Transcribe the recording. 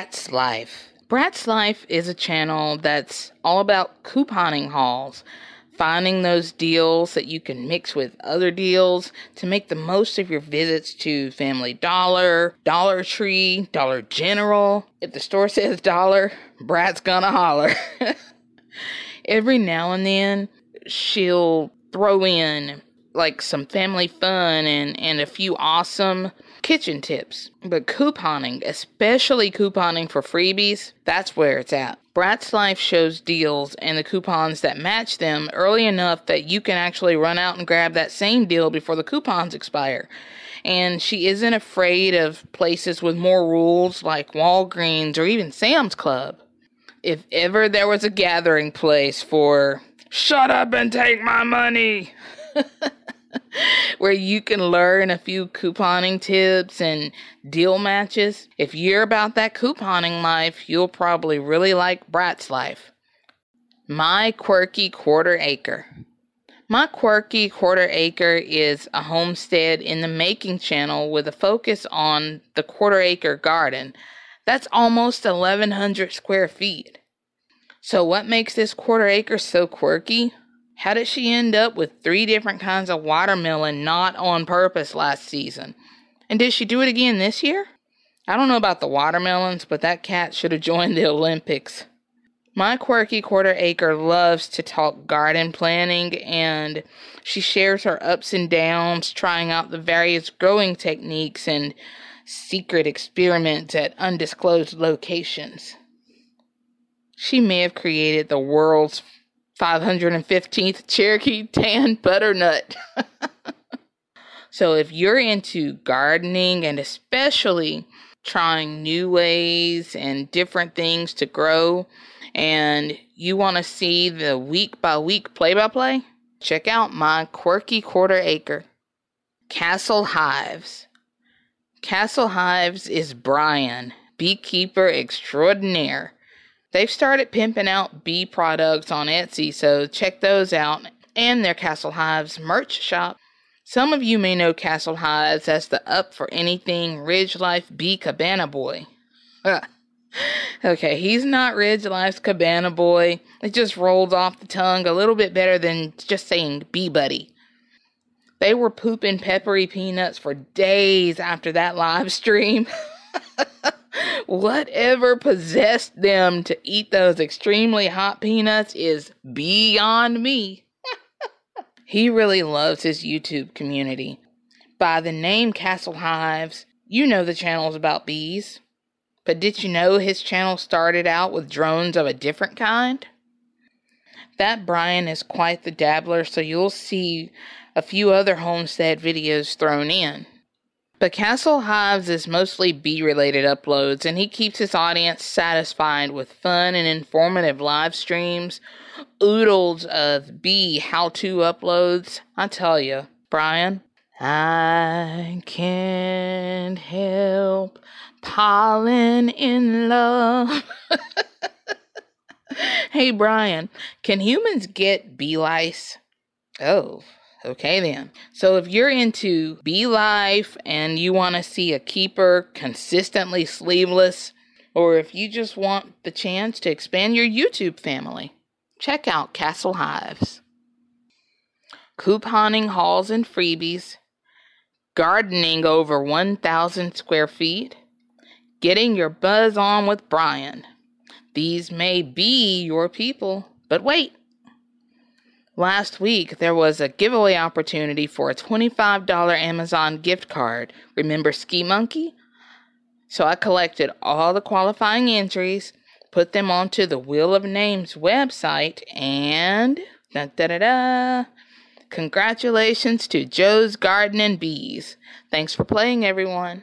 Brat's Life. Brat's Life is a channel that's all about couponing hauls, finding those deals that you can mix with other deals to make the most of your visits to Family Dollar, Dollar Tree, Dollar General. If the store says dollar, Brat's gonna holler. Every now and then, she'll throw in like some family fun and, and a few awesome kitchen tips, but couponing, especially couponing for freebies, that's where it's at. Brat's Life shows deals and the coupons that match them early enough that you can actually run out and grab that same deal before the coupons expire. And she isn't afraid of places with more rules like Walgreens or even Sam's Club. If ever there was a gathering place for shut up and take my money. where you can learn a few couponing tips and deal matches. If you're about that couponing life, you'll probably really like Brat's Life. My Quirky Quarter Acre. My Quirky Quarter Acre is a homestead in the making channel with a focus on the quarter acre garden. That's almost 1,100 square feet. So, what makes this quarter acre so quirky? How did she end up with three different kinds of watermelon not on purpose last season? And did she do it again this year? I don't know about the watermelons, but that cat should have joined the Olympics. My quirky quarter acre loves to talk garden planning and she shares her ups and downs trying out the various growing techniques and secret experiments at undisclosed locations. She may have created the world's 515th Cherokee Tan Butternut. so, if you're into gardening and especially trying new ways and different things to grow, and you want to see the week by week play by play, check out my quirky quarter acre Castle Hives. Castle Hives is Brian, beekeeper extraordinaire They've started pimping out bee products on Etsy, so check those out and their Castle Hives merch shop. Some of you may know Castle Hives as the up for anything Ridge Life Bee Cabana Boy. Okay, he's not Ridge Life's Cabana Boy. It just rolls off the tongue a little bit better than just saying Bee Buddy. They were pooping peppery peanuts for days after that live stream. Whatever possessed them to eat those extremely hot peanuts is beyond me. he really loves his YouTube community. By the name Castle Hives, you know the channel's about bees. But did you know his channel started out with drones of a different kind? That Brian is quite the dabbler, so you'll see a few other homestead videos thrown in. But Castle Hives is mostly bee related uploads, and he keeps his audience satisfied with fun and informative live streams, oodles of bee how to uploads. I tell you, Brian, I can't help pollen in love. hey, Brian, can humans get bee lice? Oh, Okay, then. So if you're into bee life and you want to see a keeper consistently sleeveless, or if you just want the chance to expand your YouTube family, check out Castle Hives. Couponing hauls and freebies, gardening over 1,000 square feet, getting your buzz on with Brian. These may be your people, but wait, Last week, there was a giveaway opportunity for a $25 Amazon gift card. Remember Ski Monkey? So I collected all the qualifying entries, put them onto the Wheel of Names website, and da da da da. Congratulations to Joe's Garden and Bees. Thanks for playing, everyone.